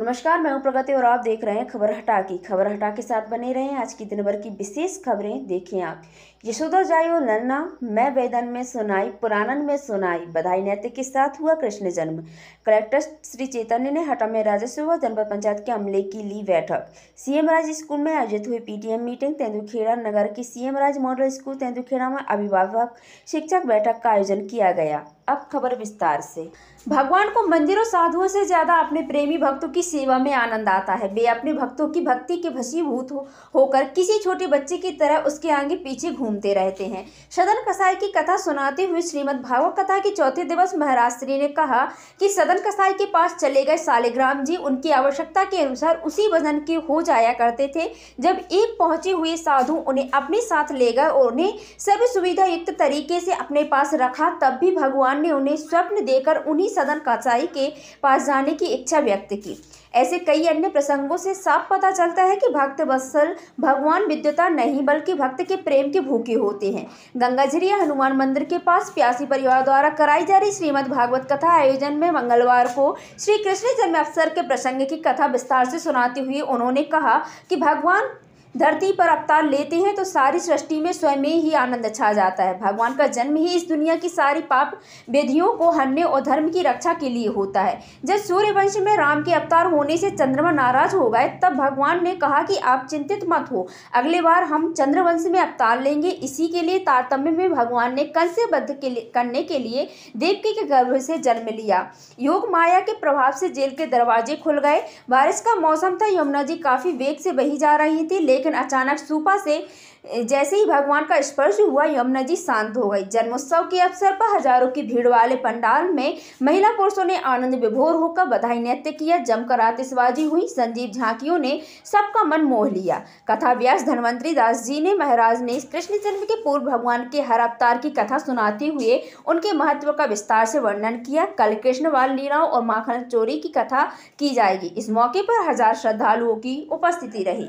नमस्कार मैं हूं प्रगति और आप देख रहे हैं खबर हटा की खबर हटा के साथ बने रहे आज की दिन भर की विशेष खबरें देखें आप यशोदा जायो नन्ना मैं वेदन में सुनाई पुराणन में सुनाई बधाई नैतिक के साथ हुआ कृष्ण जन्म कलेक्टर श्री चैतन्य ने हटा में राजस्व व जनपद पंचायत के अमले की ली बैठक सीएम राज स्कूल में आयोजित हुई पीटीएम मीटिंग तेंदुखेड़ा नगर के सीएम राज मॉडल स्कूल तेंदुखेड़ा में अभिभावक शिक्षक बैठक का आयोजन किया गया अब खबर विस्तार से भगवान को मंदिरों साधुओं से ज़्यादा अपने प्रेमी भक्तों की सेवा में आनंद आता है वे अपने भक्तों की भक्ति के भसीभूत हो, होकर किसी छोटे बच्चे की तरह उसके आगे पीछे घूमते रहते हैं सदन कसाई की कथा सुनाते हुए श्रीमद भागवत कथा के चौथे दिवस महाराष्ट्री ने कहा कि सदन कसाई के पास चले गए सालिग्राम जी उनकी आवश्यकता के अनुसार उसी वजन के हो जाया करते थे जब एक पहुंचे हुए साधु उन्हें अपने साथ ले गए और उन्हें सर्व सुविधा युक्त तरीके से अपने पास रखा तब भी भगवान भगवान ने उन्हें स्वप्न देकर उन्हीं सदन कसाई के पास जाने की इच्छा व्यक्त की ऐसे कई अन्य प्रसंगों से साफ पता चलता है कि भक्त बसल भगवान विद्युता नहीं बल्कि भक्त के प्रेम के भूखे होते हैं गंगाझरिया हनुमान मंदिर के पास प्यासी परिवार द्वारा कराई जा रही श्रीमद् भागवत कथा आयोजन में मंगलवार को श्री कृष्ण जन्म अवसर के प्रसंग की कथा विस्तार से सुनाते हुए उन्होंने कहा कि भगवान धरती पर अवतार लेते हैं तो सारी सृष्टि में स्वयं में ही आनंद छा जाता है भगवान का जन्म ही इस दुनिया की सारी पाप वेदियों को हरने और धर्म की रक्षा के लिए होता है जब सूर्य वंश में राम के अवतार होने से चंद्रमा नाराज हो गए तब भगवान ने कहा कि आप चिंतित मत हो अगले बार हम चंद्रवंश में अवतार लेंगे इसी के लिए तारतम्य में भगवान ने कंस्यबद्ध के करने के लिए देवकी के गर्भ से जन्म लिया योग माया के प्रभाव से जेल के दरवाजे खुल गए बारिश का मौसम था यमुना जी काफी वेग से बही जा रही थी लेकिन लेकिन अचानक सूपा से जैसे ही भगवान का स्पर्श हुआ यमुना जी शांत हो गई जन्मोत्सव के अवसर पर हजारों की भीड़ वाले पंडाल में महिला पुरुषों ने आनंद विभोर होकर बधाई नृत्य किया जमकर आतिशबाजी हुई संजीव झांकियों ने सबका मन मोह लिया कथा व्यास धनवंतरी दास जी ने महाराज ने कृष्ण जन्म के पूर्व भगवान के हर अवतार की कथा सुनाते हुए उनके महत्व का विस्तार से वर्णन किया कल कृष्ण बाल लीलाओं और माखन चोरी की कथा की जाएगी इस मौके पर हजार श्रद्धालुओं की उपस्थिति रही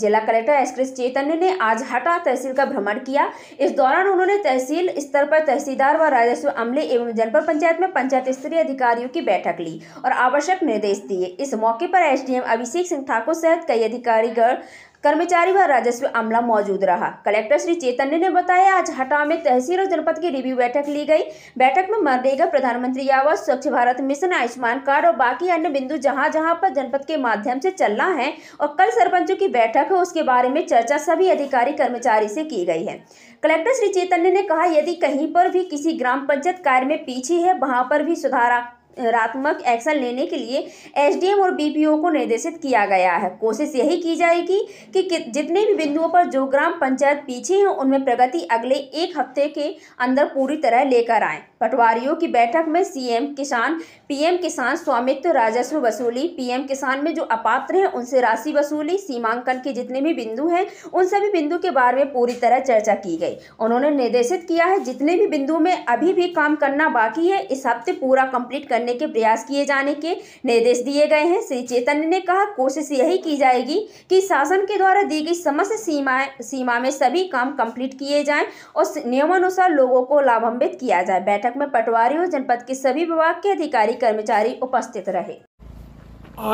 जिला कलेक्टर एस क्रिस चैतन्य ने आज हटा तहसील का भ्रमण किया इस दौरान उन्होंने तहसील स्तर पर तहसीलदार व राजस्व अमले एवं जनपद पंचायत में पंचायत स्तरीय अधिकारियों की बैठक ली और आवश्यक निर्देश दिए इस मौके पर एसडीएम अभिषेक सिंह ठाकुर सहित कई अधिकारीगढ़ कर्मचारी व राजस्व अमला मौजूद रहा कलेक्टर श्री चैतन्य ने बताया आज हटा में तहसील और जनपद की रिव्यू बैठक ली गई बैठक में मनरेगा प्रधानमंत्री आवास स्वच्छ भारत मिशन आयुष्मान कार्ड और बाकी अन्य बिंदु जहां जहां पर जनपद के माध्यम से चलना है और कल सरपंचों की बैठक है उसके बारे में चर्चा सभी अधिकारी कर्मचारी से की गई है कलेक्टर श्री चैतन्य ने कहा यदि कहीं पर भी किसी ग्राम पंचायत कार्य में पीछे है वहाँ पर भी सुधारा रात्मक एक्शन लेने के लिए एसडीएम और बीपीओ को निर्देशित किया गया है कोशिश यही की जाएगी कि, कि जितने भी बिंदुओं पर जो ग्राम पंचायत पीछे हैं उनमें प्रगति अगले एक हफ्ते के अंदर पूरी तरह लेकर आए पटवारियों की बैठक में सीएम किसान पीएम किसान स्वामित्व राजस्व वसूली पीएम किसान में जो अपात्र हैं उनसे राशि वसूली सीमांकन के जितने भी बिंदु हैं उन सभी बिंदु के बारे में पूरी तरह चर्चा की गई उन्होंने निर्देशित किया है जितने भी बिंदु में अभी भी काम करना बाकी है इस हफ्ते पूरा कंप्लीट कर करने के प्रयास किए जाने के निर्देश दिए गए हैं श्री चैतन्य ने कहा कोशिश यही की जाएगी कि शासन के द्वारा दी गई समस्त सीमाएं सीमा में सभी काम कंप्लीट किए जाएं और नियमानुसार लोगों को लाभान्वित किया जाए बैठक में पटवारी और जनपद के सभी विभाग के अधिकारी कर्मचारी उपस्थित रहे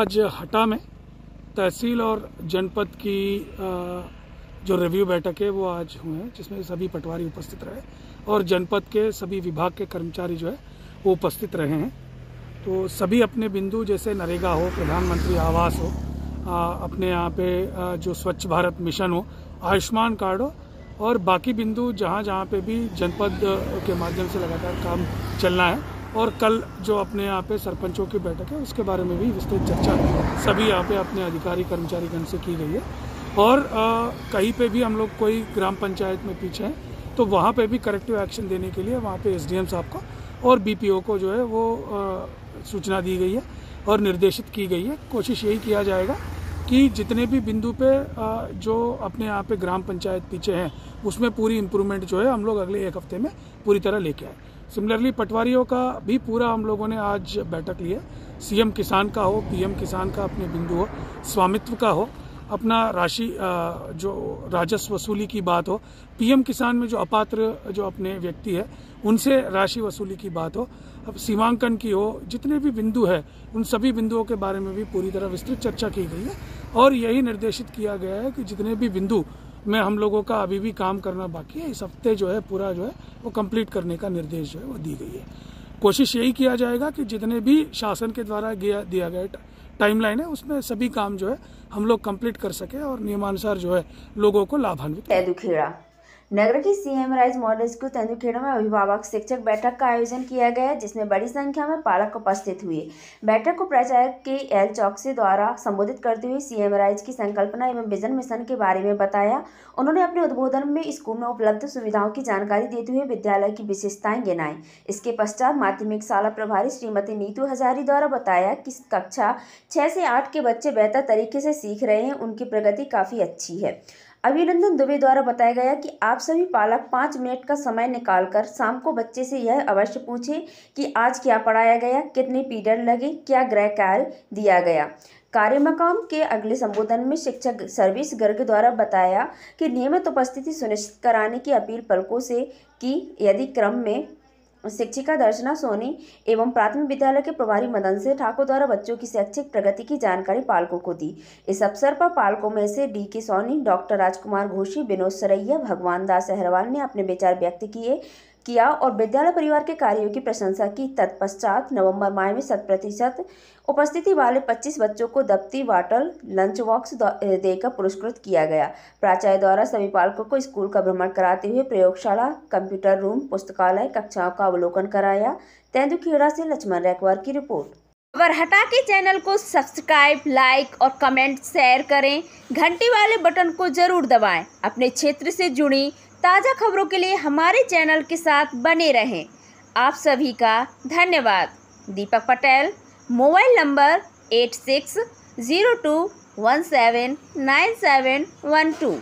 आज हटा में तहसील और जनपद की जो रिव्यू बैठक है वो आज हुए हैं जिसमें सभी पटवारी उपस्थित रहे और जनपद के सभी विभाग के कर्मचारी जो है वो उपस्थित रहे हैं तो सभी अपने बिंदु जैसे नरेगा हो प्रधानमंत्री आवास हो आ, अपने यहाँ पे जो स्वच्छ भारत मिशन हो आयुष्मान कार्ड हो और बाकी बिंदु जहाँ जहाँ पे भी जनपद के माध्यम से लगातार काम चलना है और कल जो अपने यहाँ पे सरपंचों की बैठक है उसके बारे में भी विस्तृत चर्चा सभी यहाँ पे अपने अधिकारी कर्मचारीगण से की गई है और आ, कहीं पे भी हम लोग कोई ग्राम पंचायत में पीछे हैं तो वहाँ पे भी करेक्टिव एक्शन देने के लिए वहाँ पे एसडीएम साहब को और बीपीओ को जो है वो सूचना दी गई है और निर्देशित की गई है कोशिश यही किया जाएगा कि जितने भी बिंदु पे जो अपने यहाँ पे ग्राम पंचायत पीछे हैं उसमें पूरी इम्प्रूवमेंट जो है हम लोग अगले एक हफ्ते में पूरी तरह लेके आए सिमिलरली पटवारियों का भी पूरा हम लोगों ने आज बैठक ली है सीएम किसान का हो पीएम किसान का अपने बिंदु हो स्वामित्व का हो अपना राशि जो राजस्व वसूली की बात हो पीएम किसान में जो अपात्र जो अपने व्यक्ति है उनसे राशि वसूली की बात हो अब सीमांकन की हो जितने भी बिंदु है उन सभी बिंदुओं के बारे में भी पूरी तरह विस्तृत चर्चा की गई है और यही निर्देशित किया गया है कि जितने भी बिंदु में हम लोगों का अभी भी काम करना बाकी है इस हफ्ते जो है पूरा जो है वो कम्प्लीट करने का निर्देश जो है वो दी गई है कोशिश यही किया जाएगा कि जितने भी शासन के द्वारा दिया गया टाइमलाइन है उसमें सभी काम जो है हम लोग कंप्लीट कर सके और नियमानुसार जो है लोगों को लाभान्वित नगर की CM rise model school Tendukheda में अभिभावक शिक्षक बैठक का आयोजन किया गया जिसमें बड़ी संख्या में पालक उपस्थित हुए बैठक को प्राचार्य के एल चौकसे द्वारा संबोधित करते हुए सीएम राइज की संकल्पना एवं विजन मिशन के बारे में बताया उन्होंने अपने उद्बोधन में स्कूल में उपलब्ध सुविधाओं की जानकारी देते हुए विद्यालय की विशेषताएं गिनाई इसके पश्चात माध्यमिक शाला प्रभारी श्रीमती नीतू हजारी द्वारा बताया कि कक्षा छः से आठ के बच्चे बेहतर तरीके से सीख रहे हैं उनकी प्रगति काफ़ी अच्छी है अभिनंदन दुबे द्वारा बताया गया कि आप सभी पालक पाँच मिनट का समय निकालकर शाम को बच्चे से यह अवश्य पूछें कि आज क्या पढ़ाया गया कितने पीरियड लगे क्या गृह कार्य दिया गया कार्य मकाम के अगले संबोधन में शिक्षक सर्विस गर्ग द्वारा बताया कि नियमित उपस्थिति सुनिश्चित कराने की अपील पलकों से की यदि क्रम में शिक्षिका दर्शना सोनी एवं प्राथमिक विद्यालय के प्रभारी मदन सिंह ठाकुर द्वारा बच्चों की शैक्षिक प्रगति की जानकारी पालकों को दी इस अवसर पर पालकों में से D K Soni doctor Rajkumar Ghoshi Vinod Saraiya Bhagwan Das Aharwal ने अपने विचार व्यक्त किए किया और विद्यालय परिवार के कार्यों की प्रशंसा की तत्पश्चात नवंबर माह में शत प्रतिशत उपस्थिति वाले 25 बच्चों को दफ्ती वाटल लंच बॉक्स देकर पुरस्कृत किया गया प्राचार्य द्वारा सभी पालकों को स्कूल का भ्रमण कराते हुए प्रयोगशाला कंप्यूटर रूम पुस्तकालय कक्षाओं का अवलोकन कराया तेंदुखेड़ा से लक्ष्मण रैकवार की रिपोर्ट हटा के चैनल को सब्सक्राइब लाइक और कमेंट शेयर करें घंटी वाले बटन को जरूर दबाएं अपने क्षेत्र से जुड़ी ताज़ा खबरों के लिए हमारे चैनल के साथ बने रहें आप सभी का धन्यवाद Deepak Patel mobile number eight six zero two one seven nine seven one to